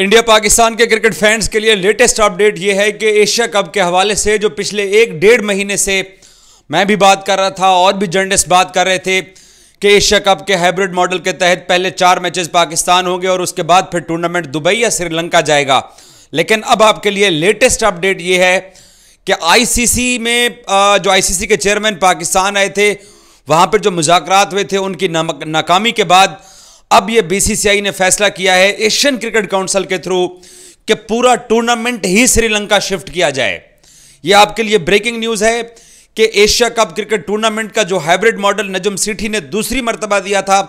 India Pakistan के cricket fans के लिए लेटेस्ट अपडेट ये है कि एशिया कप के हवाले से जो पिछले एक डेढ़ महीने से मैं भी बात कर रहा था और भी जर्नलिस्ट बात कर रहे थे कि एशिया कप के हाइब्रिड मॉडल के तहत पहले चार मैचेस पाकिस्तान होंगे और उसके बाद फिर टूर्नामेंट दुबई या श्रीलंका जाएगा लेकिन अब आपके लिए लेटेस्ट अपडेट ये है कि आई में जो आई के चेयरमैन पाकिस्तान आए थे वहाँ पर जो मुजाकर हुए थे उनकी नाकामी के बाद अब यह बीसीसीआई ने फैसला किया है एशियन क्रिकेट काउंसिल के थ्रू कि पूरा टूर्नामेंट ही श्रीलंका शिफ्ट किया जाए यह आपके लिए ब्रेकिंग न्यूज है कि एशिया कप क्रिकेट टूर्नामेंट का जो हाइब्रिड मॉडल नजम सिटी ने दूसरी मरतबा दिया था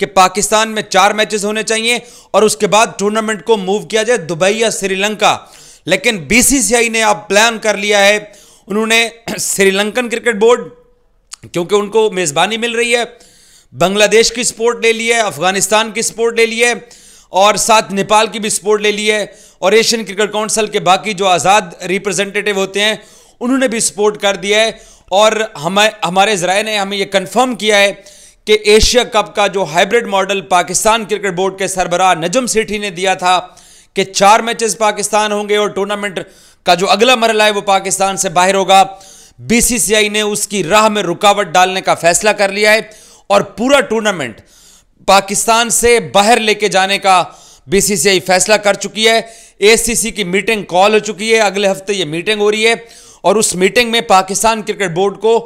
कि पाकिस्तान में चार मैचेस होने चाहिए और उसके बाद टूर्नामेंट को मूव किया जाए दुबई या श्रीलंका लेकिन बीसीसीआई ने अब प्लान कर लिया है उन्होंने श्रीलंकन क्रिकेट बोर्ड क्योंकि उनको मेज़बानी मिल रही है बांग्लादेश की सपोर्ट ले ली है अफगानिस्तान की सपोर्ट ले ली है और साथ नेपाल की भी सपोर्ट ले ली है और एशियन क्रिकेट काउंसिल के बाकी जो आज़ाद रिप्रेजेंटेटिव होते हैं उन्होंने भी सपोर्ट कर दिया है और हमें हमारे ज़राए ने हमें यह कन्फर्म किया है कि एशिया कप का जो hybrid model Pakistan cricket board के सरबराह नजम सेठी ने दिया था कि चार मैचेस पाकिस्तान होंगे और टूर्नामेंट का जो अगला मरला है वो पाकिस्तान से बाहर होगा बीसीसीआई ने उसकी राह में रुकावट डालने का फैसला कर लिया है और पूरा टूर्नामेंट पाकिस्तान से बाहर लेके जाने का बीसीसीआई फैसला कर चुकी है एसीसी की मीटिंग कॉल हो चुकी है अगले हफ्ते ये मीटिंग हो रही है और उस मीटिंग में पाकिस्तान क्रिकेट बोर्ड को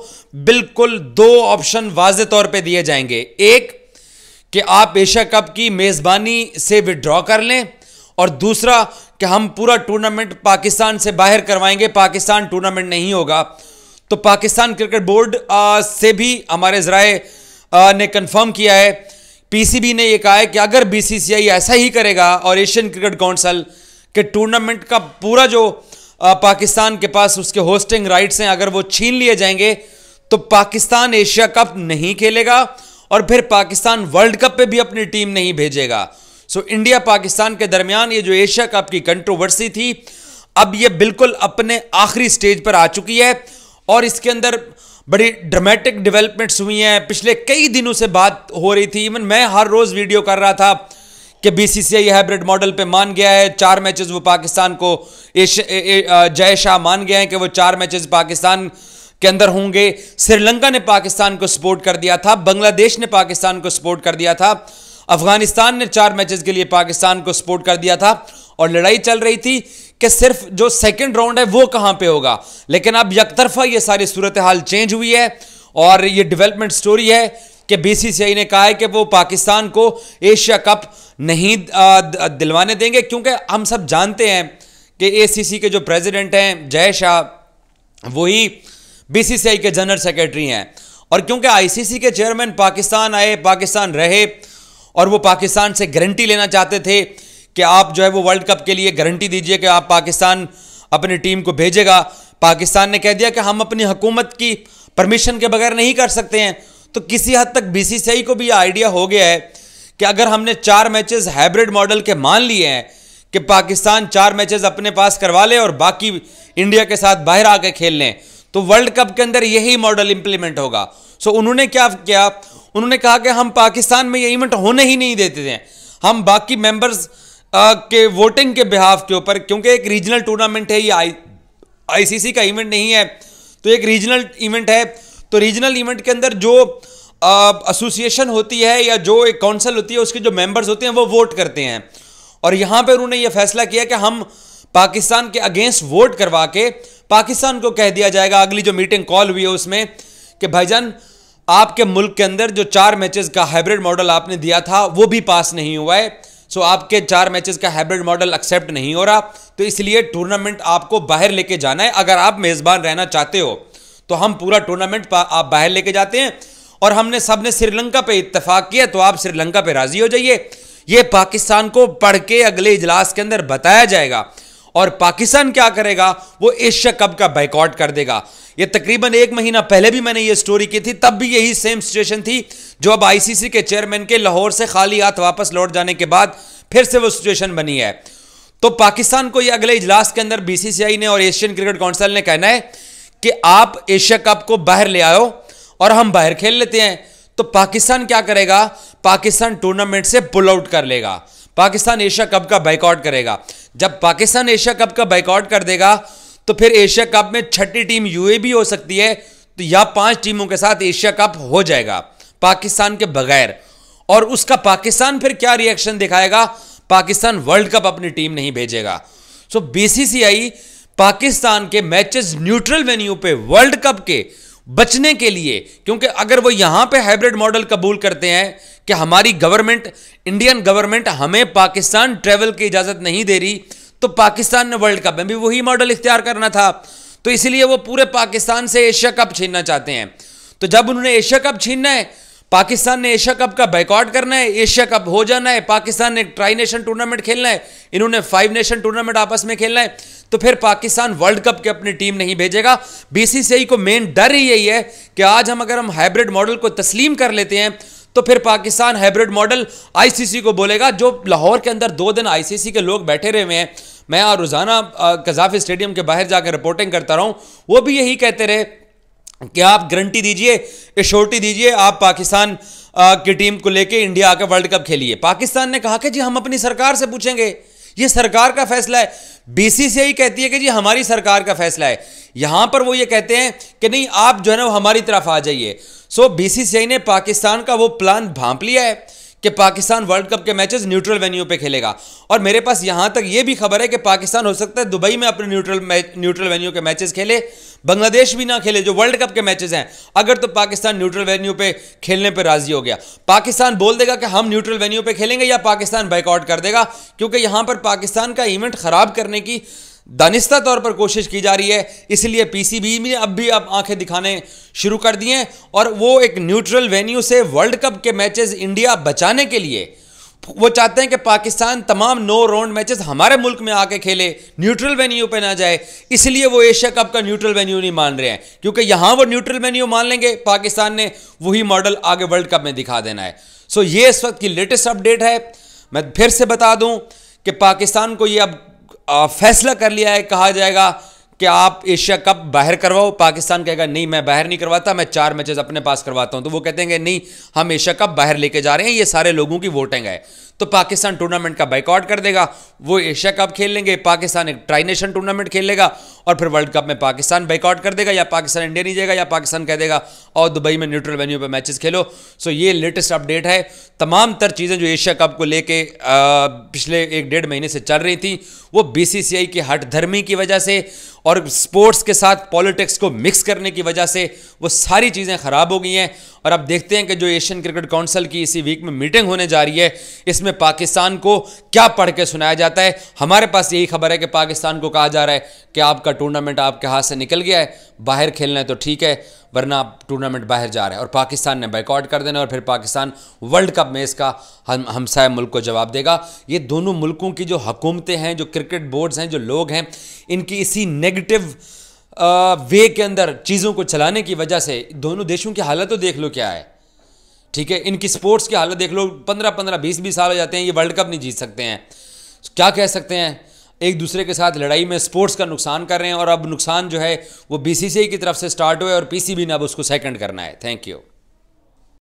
बिल्कुल दो ऑप्शन वाज तौर पे दिए जाएंगे एक कि आप एशिया कप की मेज़बानी से विड्रॉ कर लें और दूसरा कि हम पूरा टूर्नामेंट पाकिस्तान से बाहर करवाएंगे पाकिस्तान टूर्नामेंट नहीं होगा तो पाकिस्तान क्रिकेट बोर्ड आ, से भी हमारे ज़राए ने कंफर्म किया है पीसीबी ने यह कहा है कि अगर बीसीसीआई ऐसा ही करेगा और एशियन क्रिकेट काउंसिल के टूर्नामेंट का पूरा जो पाकिस्तान के पास उसके होस्टिंग राइट्स हैं अगर वो छीन लिए जाएंगे तो पाकिस्तान एशिया कप नहीं खेलेगा और फिर पाकिस्तान वर्ल्ड कप पे भी अपनी टीम नहीं भेजेगा सो इंडिया पाकिस्तान के दरमियान ये जो एशिया कप की कंट्रोवर्सी थी अब ये बिल्कुल अपने आखिरी स्टेज पर आ चुकी है और इसके अंदर बड़ी ड्रामेटिक डेवलपमेंट्स हुई हैं पिछले कई दिनों से बात हो रही थी इवन मैं हर रोज़ वीडियो कर रहा था कि बीसीसीआई हाइब्रिड मॉडल पे मान गया है चार मैचेस वो पाकिस्तान को जय शाह मान गए हैं कि वो चार मैचेस पाकिस्तान के अंदर होंगे श्रीलंका ने पाकिस्तान को सपोर्ट कर दिया था बांग्लादेश ने पाकिस्तान को सपोर्ट कर दिया था अफगानिस्तान ने चार मैचेस के लिए पाकिस्तान को सपोर्ट कर दिया था और लड़ाई चल रही थी कि सिर्फ जो सेकंड राउंड है वो कहां पे होगा लेकिन अब यकतरफा ये सारी सूरत हाल चेंज हुई है और ये डेवलपमेंट स्टोरी है कि बीसीसीआई ने कहा है कि वो पाकिस्तान को एशिया कप नहीं दिलवाने देंगे क्योंकि हम सब जानते हैं कि ए के जो प्रेजिडेंट हैं जय शाह वही बीसीसीआई के जनरल सेक्रेटरी हैं और क्योंकि आईसीसी के चेयरमैन पाकिस्तान आए पाकिस्तान रहे और वो पाकिस्तान से गारंटी लेना चाहते थे कि आप जो है वो वर्ल्ड कप के लिए गारंटी दीजिए कि आप पाकिस्तान अपनी टीम को भेजेगा पाकिस्तान ने कह दिया कि हम अपनी हुकूमत की परमिशन के बगैर नहीं कर सकते हैं तो किसी हद तक बीसीसीआई को भी यह आइडिया हो गया है कि अगर हमने चार मैचेस हाइब्रिड मॉडल के मान लिए हैं कि पाकिस्तान चार मैचेस अपने पास करवा ले और बाकी इंडिया के साथ बाहर आके खेल लें तो वर्ल्ड कप के अंदर यही मॉडल इंप्लीमेंट होगा सो उन्होंने क्या किया उन्होंने कहा कि हम पाकिस्तान में ये इवेंट होने ही नहीं देते थे हम बाकी मेंबर्स के वोटिंग के बिहाफ के ऊपर क्योंकि एक रीजनल टूर्नामेंट है ये आई आईसीसी का इवेंट नहीं है तो एक रीजनल इवेंट है तो रीजनल इवेंट के अंदर जो एसोसिएशन होती है या जो एक काउंसिल होती है उसके जो मेंबर्स होते हैं वो वोट करते हैं और यहाँ पर उन्होंने ये फैसला किया कि हम पाकिस्तान के अगेंस्ट वोट करवा के पाकिस्तान को कह दिया जाएगा अगली जो मीटिंग कॉल हुई है उसमें कि भाईजान आपके मुल्क के अंदर जो चार मैचेस का हाइब्रिड मॉडल आपने दिया था वो भी पास नहीं हुआ है सो आपके चार मैचेस का हाइब्रिड मॉडल एक्सेप्ट नहीं हो रहा तो इसलिए टूर्नामेंट आपको बाहर लेके जाना है अगर आप मेज़बान रहना चाहते हो तो हम पूरा टूर्नामेंट आप बाहर लेके जाते हैं और हमने सब ने श्रीलंका पे इतफाक किया तो आप श्रीलंका पे राजी हो जाइए ये पाकिस्तान को पढ़ के अगले इजलास के अंदर बताया जाएगा और पाकिस्तान क्या करेगा वो एशिया कप का बैकआउट कर देगा ये तकरीबन एक महीना पहले भी मैंने ये स्टोरी की थी तब भी यही सेम सिचुएशन थी जो अब आईसीसी के चेयरमैन के लाहौर से खाली हाथ वापस लौट जाने के बाद फिर से वो सिचुएशन बनी है तो पाकिस्तान को ये अगले इजलास के अंदर बीसीसीआई ने और एशियन क्रिकेट काउंसिल ने कहना है कि आप एशिया कप को बाहर ले आओ और हम बाहर खेल लेते हैं तो पाकिस्तान क्या करेगा पाकिस्तान टूर्नामेंट से पुल आउट कर लेगा पाकिस्तान एशिया कप का बाइकआउट करेगा जब पाकिस्तान एशिया कप का बाइकआउट कर देगा तो फिर एशिया कप में छठी टीम यूए भी हो सकती है तो या पांच टीमों के साथ एशिया कप हो जाएगा पाकिस्तान के बगैर और उसका पाकिस्तान फिर क्या रिएक्शन दिखाएगा पाकिस्तान वर्ल्ड कप अपनी टीम नहीं भेजेगा सो बीसीसीआई पाकिस्तान के मैचेस न्यूट्रल वेन्यू पे वर्ल्ड कप के बचने के लिए क्योंकि अगर वो यहां पे हाइब्रिड मॉडल कबूल करते हैं कि हमारी गवर्नमेंट इंडियन गवर्नमेंट हमें पाकिस्तान ट्रेवल की इजाजत नहीं दे रही तो पाकिस्तान ने वर्ल्ड कप में भी वही मॉडल इख्तियार करना था तो इसलिए वो पूरे पाकिस्तान से एशिया कप छीनना चाहते हैं तो जब उन्होंने एशिया कप छीनना है पाकिस्तान ने एशिया कप का बैकआउट करना है एशिया कप हो जाना है पाकिस्तान ने ट्राई नेशन टूर्नामेंट खेलना है इन्होंने फाइव नेशन टूर्नामेंट आपस में खेलना है तो फिर पाकिस्तान वर्ल्ड कप की अपनी टीम नहीं भेजेगा बीसीसीआई को मेन डर ही यही है कि आज हम अगर हम हाइब्रिड मॉडल को तस्लीम कर लेते हैं तो फिर पाकिस्तान हाइब्रिड मॉडल आईसीसी को बोलेगा जो लाहौर के अंदर दो दिन आईसीसी के लोग बैठे रहे हुए हैं मैं रोज़ाना कजाफी स्टेडियम के बाहर जाकर रिपोर्टिंग करता रहा हूँ वो भी यही कहते रहे कि आप गारंटी दीजिए एश्योरिटी दीजिए आप पाकिस्तान की टीम को लेके इंडिया आकर वर्ल्ड कप खेलिए पाकिस्तान ने कहा कि जी हम अपनी सरकार से पूछेंगे ये सरकार का फैसला है बीसीसीआई कहती है कि जी हमारी सरकार का फैसला है यहां पर वो ये कहते हैं कि नहीं आप जो है ना हमारी तरफ आ जाइए सो बीसीसीआई ने पाकिस्तान का वो प्लान भांप लिया है कि पाकिस्तान वर्ल्ड कप के मैचेस न्यूट्रल वेन्यू पे खेलेगा और मेरे पास यहाँ तक ये भी खबर है कि पाकिस्तान हो सकता है दुबई में अपने न्यूट्रल न्यूट्रल वेन्यू के मैचेस खेले बांग्लादेश भी ना खेले जो वर्ल्ड कप के मैचेस हैं अगर तो पाकिस्तान न्यूट्रल वेन्यू पे खेलने पर राजी हो गया पाकिस्तान बोल देगा कि हम न्यूट्रल वेन्यू पे खेलेंगे या पाकिस्तान बैकआउट कर देगा क्योंकि यहाँ पर पाकिस्तान का इवेंट ख़राब करने की दानिस्ता तौर पर कोशिश की जा रही है इसलिए पीसीबी में अब भी अब आंखें दिखाने शुरू कर दिए और वो एक न्यूट्रल वेन्यू से वर्ल्ड कप के मैचेस इंडिया बचाने के लिए वो चाहते हैं कि पाकिस्तान तमाम नो राउंड मैचेस हमारे मुल्क में आके खेले न्यूट्रल वेन्यू पे ना जाए इसलिए वो एशिया कप का न्यूट्रल वेन्यू नहीं मान रहे हैं क्योंकि यहाँ वो न्यूट्रल वेन्यू मान लेंगे पाकिस्तान ने वही मॉडल आगे वर्ल्ड कप में दिखा देना है सो ये इस वक्त की लेटेस्ट अपडेट है मैं फिर से बता दूं कि पाकिस्तान को ये अब फैसला कर लिया है कहा जाएगा कि आप एशिया कप बाहर करवाओ पाकिस्तान कहेगा नहीं मैं बाहर नहीं करवाता मैं चार मैचेस अपने पास करवाता हूं तो वो कहते हैं नहीं हम एशिया कप बाहर लेके जा रहे हैं ये सारे लोगों की वोटिंग है तो पाकिस्तान टूर्नामेंट का बाइकआउट कर देगा वो एशिया कप खेल लेंगे पाकिस्तान एक ट्राई नेशन टूर्नामेंट खेल लेगा और फिर वर्ल्ड कप में पाकिस्तान बाइकआउट कर देगा या पाकिस्तान इंडिया नहीं जाएगा या पाकिस्तान कह देगा और दुबई में न्यूट्रल वेन्यू पर मैचेस खेलो सो ये लेटेस्ट अपडेट है तमाम तर चीज़ें जो एशिया कप को लेके पिछले एक डेढ़ महीने से चल रही थी वो बीसीसीआई हट धर्मी की वजह से और स्पोर्ट्स के साथ पॉलिटिक्स को मिक्स करने की वजह से वो सारी चीज़ें ख़राब हो गई हैं और अब देखते हैं कि जो एशियन क्रिकेट काउंसिल की इसी वीक में मीटिंग होने जा रही है इसमें में पाकिस्तान को क्या पढ़ के सुनाया जाता है हमारे पास यही खबर है कि पाकिस्तान को कहा जा रहा है कि आपका टूर्नामेंट आपके हाथ से निकल गया है बाहर खेलना है तो ठीक है वरना टूर्नामेंट बाहर जा रहे हैं और पाकिस्तान ने बैकआउट कर देना और फिर पाकिस्तान वर्ल्ड कप में इसका हम हमसाय मुल्क को जवाब देगा ये दोनों मुल्कों की जो हुकूमतें हैं जो क्रिकेट बोर्ड्स हैं जो लोग हैं इनकी इसी नेगेटिव वे के अंदर चीज़ों को चलाने की वजह से दोनों देशों की हालत तो देख लो क्या है ठीक है इनकी स्पोर्ट्स की हालत देख लो पंद्रह पंद्रह बीस बीस साल हो जाते हैं ये वर्ल्ड कप नहीं जीत सकते हैं क्या कह सकते हैं एक दूसरे के साथ लड़ाई में स्पोर्ट्स का नुकसान कर रहे हैं और अब नुकसान जो है वो बीसीसीआई की तरफ से स्टार्ट हुए और पीसीबी ने अब उसको सेकंड करना है थैंक यू